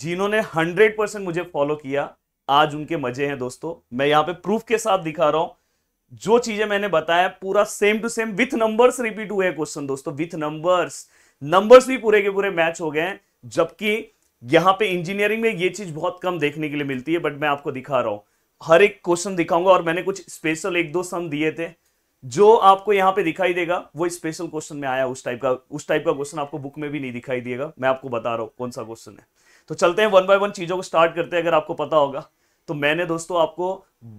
जिन्होंने 100 परसेंट मुझे फॉलो किया आज उनके मजे हैं दोस्तों मैं यहां पे प्रूफ के साथ दिखा रहा हूं जो चीजें मैंने बताया पूरा same to same with numbers repeat हुए क्वेश्चन दोस्तों विथ नंबर्स नंबर्स भी पूरे के पूरे मैच हो गए हैं जबकि यहाँ पे इंजीनियरिंग में ये चीज बहुत कम देखने के लिए मिलती है बट मैं आपको दिखा रहा हूं हर एक क्वेश्चन दिखाऊंगा और मैंने कुछ स्पेशल एक दो सम दिए थे जो आपको यहाँ पे दिखाई देगा वो स्पेशल क्वेश्चन में आया उस टाइप का उस टाइप का क्वेश्चन आपको बुक में भी नहीं दिखाई देगा मैं आपको बता रहा हूं कौन सा क्वेश्चन है तो चलते हैं वन बाय वन चीज़ों को स्टार्ट करते हैं अगर आपको पता होगा तो मैंने दोस्तों आपको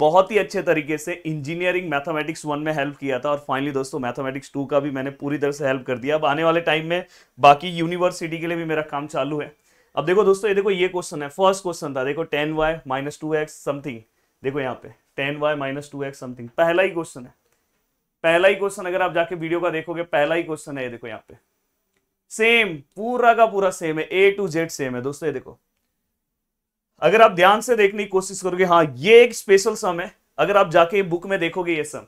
बहुत ही अच्छे तरीके से इंजीनियरिंग मैथमेटिक्स वन में हेल्प किया था और फाइनली दोस्तों मैथमेटिक्स टू का भी मैंने पूरी तरह से हेल्प कर दिया अब आने वाले टाइम में बाकी यूनिवर्सिटी के लिए भी मेरा काम चालू है अब देखो दोस्तों ये देखो ये क्वेश्चन है फर्स्ट क्वेश्चन था देखो tan y minus two x something देखो यहाँ पे tan y minus two x something पहला ही क्वेश्चन है पहला ही क्वेश्चन अगर आप जाके वीडियो का देखोगे पहला ही क्वेश्चन है ये देखो यहाँ पे सेम पूरा का पूरा सेम है ए टू जेड सेम है दोस्तों ये देखो अगर आप ध्यान से देखने की कोशिश करोगे हाँ ये एक स्पेशल सम है अगर आप जाके बुक में देखोगे ये सम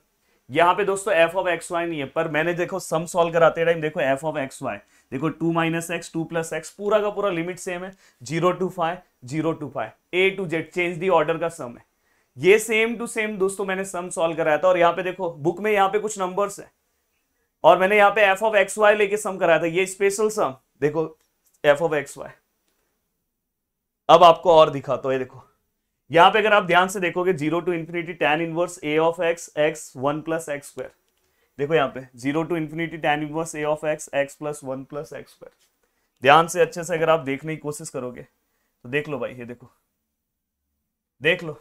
यहाँ पे दोस्तों एफ ऑफ एक्स वाई नहीं है पर मैंने देखो सम सॉल्व कराते टाइम देखो एफ ऑफ एक्स वाई देखो two minus x two plus x पूरा का पूरा लिमिट सेम है zero to five zero to five A to Z change the order का सम है ये सेम टू सेम दोस्तों मैंने सम सॉल्व कराया था और यहाँ पे देखो बुक में यहाँ पे कुछ नंबर्स है और मैंने यहां पे एफ ऑफ एक्स वाई लेके सम कराया था ये स्पेशल सम देखो एफ ऑफ एक्स वाई अब आपको और दिखा तो ये देखो यहां पे अगर आप ध्यान से देखोगे zero to infinity tan inverse a of x x one plus x square देखो यहां पे zero to infinity tan inverse a of x x plus one plus x square ध्यान से अच्छे से अगर आप देखने की कोशिश करोगे तो देख लो भाई ये देखो देख लो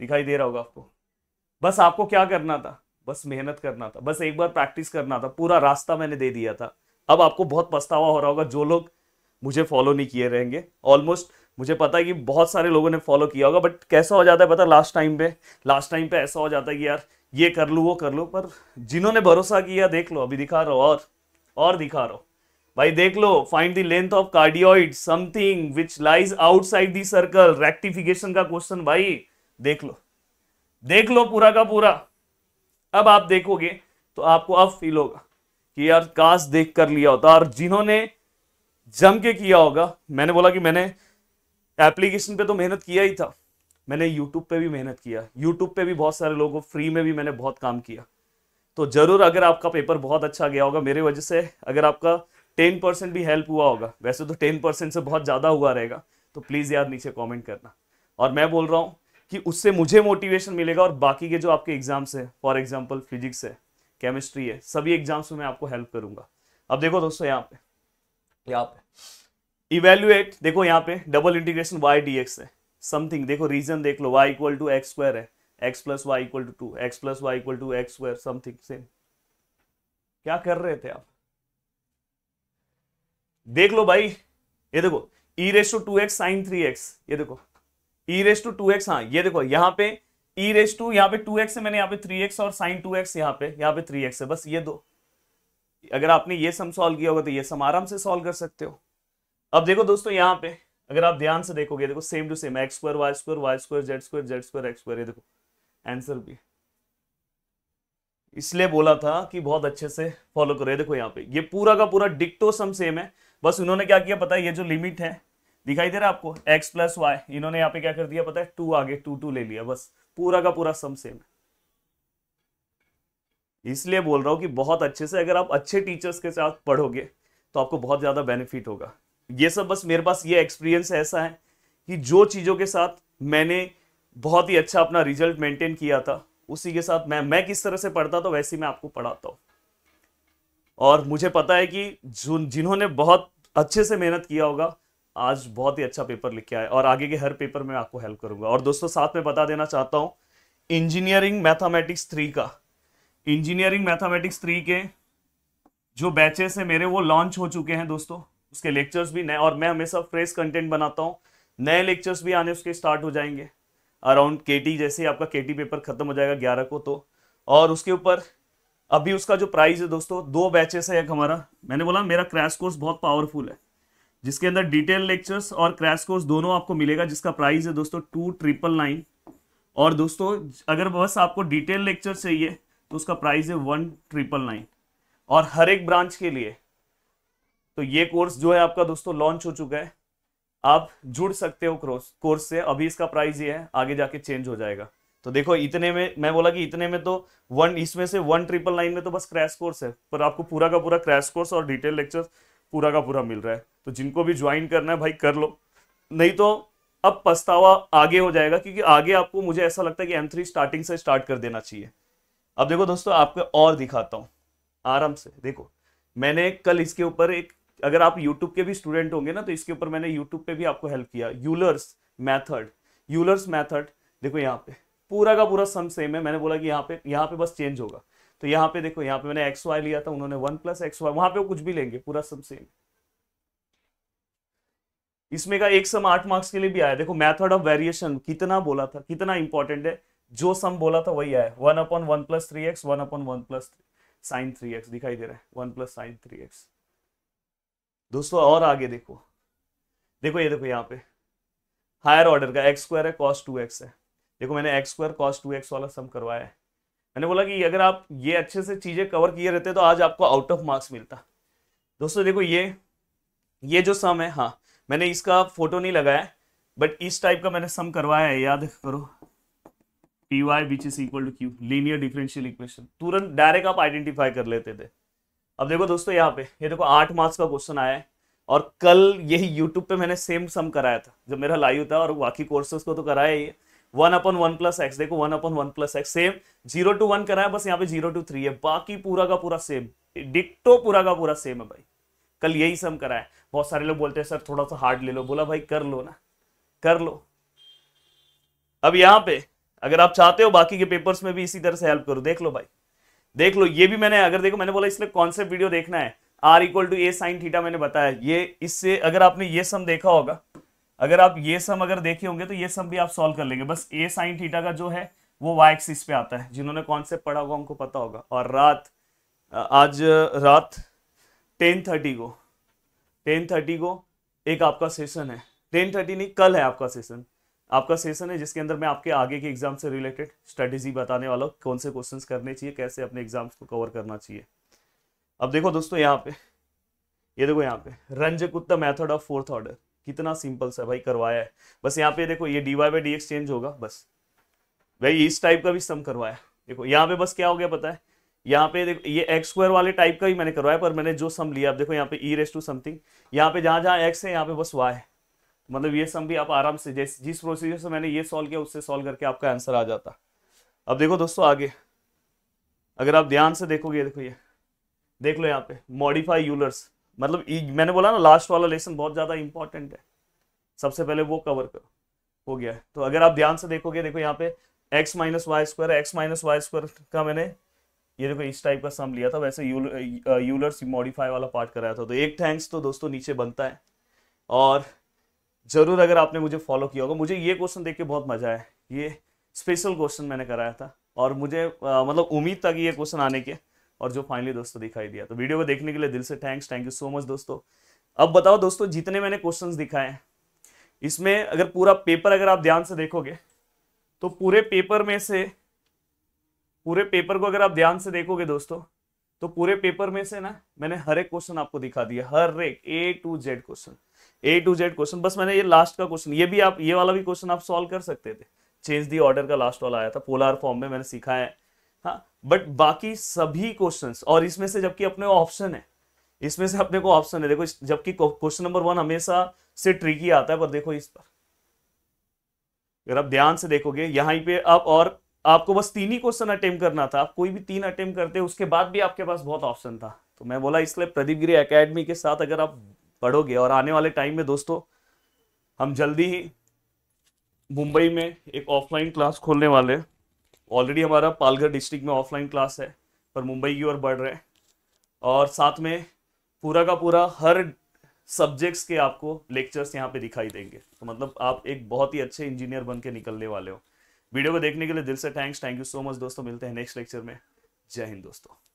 दिखाई दे रहा होगा आपको बस आपको क्या करना था बस मेहनत करना था बस एक बार प्रैक्टिस करना था पूरा रास्ता मैंने दे दिया था अब आपको बहुत पछतावा हो रहा होगा जो लोग मुझे फॉलो नहीं किए रहेंगे ऑलमोस्ट मुझे पता है कि बहुत सारे लोगों ने फॉलो किया होगा बट कैसा हो जाता है पता लास्ट टाइम पे लास्ट टाइम पे ऐसा हो जाता है कि यार ये कर लूँ वो कर लो पर जिन्होंने भरोसा किया देख लो अभी दिखा रहा हो और और दिखा रहा हो भाई देख लो find the length of cardioid something which lies outside the circle rectification का क्वेश्चन भाई देख लो देख लो पूरा का पूरा अब आप देखोगे तो आपको अब फील होगा कि यार काश देख कर लिया होता और जिन्होंने जम के किया होगा मैंने बोला कि मैंने एप्लीकेशन पे तो मेहनत किया ही था मैंने यूट्यूब पे भी मेहनत किया यूट्यूब पे भी बहुत सारे लोगों फ्री में भी मैंने बहुत काम किया तो ज़रूर अगर आपका पेपर बहुत अच्छा गया होगा मेरे वजह से अगर आपका टेन परसेंट भी हेल्प हुआ होगा वैसे तो टेन परसेंट से बहुत ज़्यादा हुआ रहेगा तो प्लीज़ यार नीचे कॉमेंट करना और मैं बोल रहा हूँ कि उससे मुझे मोटिवेशन मिलेगा और बाकी के जो आपके एग्जाम्स हैं फॉर एग्जाम्पल फिजिक्स है केमिस्ट्री है सभी एग्जाम्स में मैं आपको हेल्प करूंगा अब देखो दोस्तों यहाँ पे यहाँ पे इवेल्युएट देखो यहाँ पे डबल इंटीग्रेशन वाई डी है समथिंग देखो रीजन देख लो y equal to x square है x plus y equal to two x plus y equal to x square something same क्या कर रहे थे आप देख लो भाई ये देखो e raise to x sine three x ये देखो e raise to two x हाँ ये देखो यहाँ पे ई रेस टू यहाँ पे टू एक्स मैंने यहाँ पे थ्री एक्स और साइन टू एक्स यहाँ पे यहाँ पे थ्री एक्स है बस ये दो अगर आपने ये सम सॉल्व किया होगा तो ये सम आराम से सॉल्व कर सकते हो अब देखो दोस्तों यहाँ पे अगर आप ध्यान से देखोगे देखो same to same x square y square y square z square z square x square ये देखो आंसर भी इसलिए बोला था कि बहुत अच्छे से फॉलो करो ये देखो यहाँ पे ये पूरा का पूरा डिक्टो सम सेम है बस उन्होंने क्या किया पता है ये जो लिमिट है दिखाई दे रहा है आपको एक्स प्लस वाई इन्होंने यहाँ पे क्या कर दिया पता है टू आगे टू टू ले लिया बस पूरा का पूरा सम सेम है इसलिए बोल रहा हूं कि बहुत अच्छे से अगर आप अच्छे टीचर्स के साथ पढ़ोगे तो आपको बहुत ज्यादा बेनिफिट होगा ये सब बस मेरे पास ये एक्सपीरियंस ऐसा है कि जो चीज़ों के साथ मैंने बहुत ही अच्छा अपना रिजल्ट मेंटेन किया था उसी के साथ मैं मैं किस तरह से पढ़ता था वैसे मैं आपको पढ़ाता हूँ और मुझे पता है कि जिन्होंने बहुत अच्छे से मेहनत किया होगा आज बहुत ही अच्छा पेपर लिख के आए और आगे के हर पेपर में आपको हेल्प करूंगा और दोस्तों साथ में बता देना चाहता हूँ इंजीनियरिंग मैथमेटिक्स थ्री का इंजीनियरिंग मैथमेटिक्स थ्री के जो बैचेस हैं मेरे वो लॉन्च हो चुके हैं दोस्तों उसके लेक्चर्स भी नए और मैं हमेशा फ्रेश कंटेंट बनाता हूँ नए लेक्चर्स भी आने उसके स्टार्ट हो जाएंगे अराउंड टी जैसे आपका टी पेपर खत्म हो जाएगा ग्यारह को तो और उसके ऊपर अभी उसका जो प्राइस है दोस्तों दो बैचेस है एक हमारा मैंने बोला मेरा क्रैश कोर्स बहुत पावरफुल है जिसके अंदर डिटेल लेक्चर्स और क्रैश कोर्स दोनों आपको मिलेगा जिसका प्राइस है दोस्तों टू ट्रिपल नाइन और दोस्तों अगर बस आपको डिटेल लेक्चर चाहिए तो उसका प्राइस है वन ट्रिपल नाइन और हर एक ब्रांच के लिए तो ये कोर्स जो है आपका दोस्तों लॉन्च हो चुका है आप जुड़ सकते हो क्रोस कोर्स से अभी इसका प्राइस ये है आगे जाके चेंज हो जाएगा तो देखो इतने में मैं बोला कि इतने में तो वन इसमें से वन ट्रिपल नाइन में तो बस क्रैश कोर्स है पर आपको पूरा का पूरा क्रैश कोर्स और डिटेल लेक्चर्स पूरा का पूरा मिल रहा है तो जिनको भी ज्वाइन करना है भाई कर लो नहीं तो अब पछतावा आगे हो जाएगा क्योंकि आगे आपको मुझे ऐसा लगता है कि एम थ्री स्टार्टिंग से स्टार्ट कर देना चाहिए अब देखो दोस्तों आपको और दिखाता हूँ आराम से देखो मैंने कल इसके ऊपर एक अगर आप यूट्यूब के भी स्टूडेंट होंगे ना तो इसके ऊपर मैंने यूट्यूब पे भी आपको हेल्प किया यूलर्स मैथड यूलर्स मैथड देखो यहाँ पे पूरा का पूरा सम सेम है मैंने बोला कि यहाँ पे यहाँ पे बस चेंज होगा तो यहाँ पे देखो यहाँ पे मैंने एक्स वाई लिया था उन्होंने वन प्लस एक्स वाई वहां पे कुछ भी लेंगे पूरा सब सेम इसमें का एक सम आठ मार्क्स के लिए भी आया देखो मैथड ऑफ वेरिएशन कितना बोला था कितना इंपॉर्टेंट है जो सम बोला था वही आया one upon one plus three x one upon one plus sine three x दिखाई दे रहा है one plus sine three x दोस्तों और आगे देखो देखो ये देखो यहाँ पे हायर ऑर्डर का एक्स स्क्वायर है कॉस टू एक्स है देखो मैंने x square cos two x वाला सम करवाया है मैंने बोला कि अगर आप ये अच्छे से चीज़ें कवर किए रहते तो आज आपको आउट ऑफ मार्क्स मिलता दोस्तों देखो ये ये जो सम है हाँ मैंने इसका फोटो नहीं लगाया बट इस टाइप का मैंने सम करवाया है याद करो पी वाई बीच is equal to Q linear differential equation तुरंत डायरेक्ट आप आइडेंटिफाई कर लेते थे अब देखो दोस्तों यहाँ पे ये देखो आठ मार्क्स का क्वेश्चन आया है और कल यही यूट्यूब पे मैंने सेम सम कराया था जब मेरा लाइव था और बाकी कोर्सेस को तो कराया ही है one upon one plus x देखो one upon one plus x same zero to one करा है बस यहाँ पे जीरो टू थ्री है बाकी पूरा का पूरा सेम डिक्टो पूरा का पूरा सेम है भाई कल यही सम करा है बहुत सारे लोग बोलते हैं सर थोड़ा सा हार्ड ले लो बोला भाई कर लो ना कर लो अब यहाँ पे अगर आप चाहते हो बाकी के पेपर्स में भी इसी तरह से हेल्प करो देख लो भाई देख लो ये भी मैंने अगर देखो मैंने बोला इसलिए कॉन्सेप्ट वीडियो देखना है r equal to a sine theta मैंने बताया ये इससे अगर आपने ये सम देखा होगा अगर आप ये सम अगर देखे होंगे तो ये सम भी आप सॉल्व कर लेंगे बस ए साइन थीटा का जो है वो वाई एक्सिस पे आता है जिन्होंने कॉन्सेप्ट पढ़ा होगा उनको पता होगा और रात आज रात टेन थर्टी को टेन थर्टी को एक आपका सेशन है टेन थर्टी नहीं कल है आपका सेशन आपका सेशन है जिसके अंदर मैं आपके आगे के एग्जाम से रिलेटेड स्ट्रेटेजी बताने वाला हूँ कौन से क्वेश्चंस करने चाहिए कैसे अपने एग्जाम्स को कवर करना चाहिए अब देखो दोस्तों यहाँ पे ये देखो यहाँ पे रंजक उत्तम ऑफ फोर्थ ऑर्डर कितना सिंपल सा भाई करवाया है बस यहाँ पे देखो ये d y by d x change होगा बस भाई इस टाइप का भी सम करवाया देखो यहाँ पे बस क्या हो गया पता है यहाँ पे देखो ये एक्स स्क्वायर वाले टाइप का ही मैंने करवाया पर मैंने जो सम लिया आप देखो यहाँ पे ई रेस टू समथिंग यहाँ पे जहाँ जहाँ एक्स है यहाँ पे बस वाई है मतलब ये सम भी आप आराम से जैसे जिस प्रोसीजर से मैंने ये सॉल्व किया उससे सॉल्व करके आपका आंसर आ जाता अब देखो दोस्तों आगे अगर आप ध्यान से देखोगे देखो ये देख लो यहाँ पे मॉडिफाई यूलर्स मतलब मैंने बोला ना लास्ट वाला लेसन बहुत ज़्यादा इंपॉर्टेंट है सबसे पहले वो कवर करो हो गया तो अगर आप ध्यान से देखोगे देखो यहाँ पे x minus y square x minus y square का मैंने ये देखो इस टाइप का सम लिया था वैसे यूलर यूलर्स मॉडिफाई वाला पार्ट कराया था तो एक थैंक्स तो दोस्तों नीचे बनता है और ज़रूर अगर आपने मुझे फॉलो किया होगा मुझे ये क्वेश्चन देख के बहुत मज़ा आया ये स्पेशल क्वेश्चन मैंने कराया था और मुझे आ, मतलब उम्मीद था कि ये क्वेश्चन आने के और जो फाइनली दोस्तों दिखाई दिया तो वीडियो को देखने के लिए दिल से thanks thank you so much दोस्तों अब बताओ दोस्तों जितने मैंने क्वेश्चंस दिखाए हैं इसमें अगर पूरा पेपर अगर आप ध्यान से देखोगे तो पूरे पेपर में से पूरे पेपर को अगर आप ध्यान से देखोगे दोस्तों तो पूरे पेपर में से ना मैंने हर एक क्वेश्चन आपको दिखा दिया हर एक A to Z question A to Z question बस मैंने ये लास्ट का क्वेश्चन ये भी आप ये वाला भी क्वेश्चन आप सॉल्व कर सकते थे चेंज दी ऑर्डर का लास्ट वाला आया था पोलर फॉर्म में मैंने सिखाया है हाँ बट बाकी सभी क्वेश्चन और इसमें से जबकि अपने ऑप्शन है इसमें से अपने को ऑप्शन है देखो जबकि क्वेश्चन नंबर वन हमेशा से ट्रिकी आता है पर देखो इस पर अगर आप ध्यान से देखोगे यहाँ पे आप और आपको बस तीन ही क्वेश्चन अटेम करना था आप कोई भी तीन अटेम करते उसके बाद भी आपके पास बहुत ऑप्शन था तो मैं बोला इसलिए प्रदीप गिरी अकेडमी के साथ अगर आप पढ़ोगे और आने वाले टाइम में दोस्तों हम जल्दी ही मुंबई में एक ऑफलाइन क्लास खोलने वाले हैं ऑलरेडी हमारा पालघर डिस्ट्रिक्ट में ऑफलाइन क्लास है पर मुंबई की ओर बढ़ रहे हैं और साथ में पूरा का पूरा हर सब्जेक्ट्स के आपको लेक्चर्स यहाँ पे दिखाई देंगे तो मतलब आप एक बहुत ही अच्छे इंजीनियर बन के निकलने वाले हो वीडियो को देखने के लिए दिल से thanks thank you so much दोस्तों मिलते हैं नेक्स्ट लेक्चर में जय हिंद दोस्तों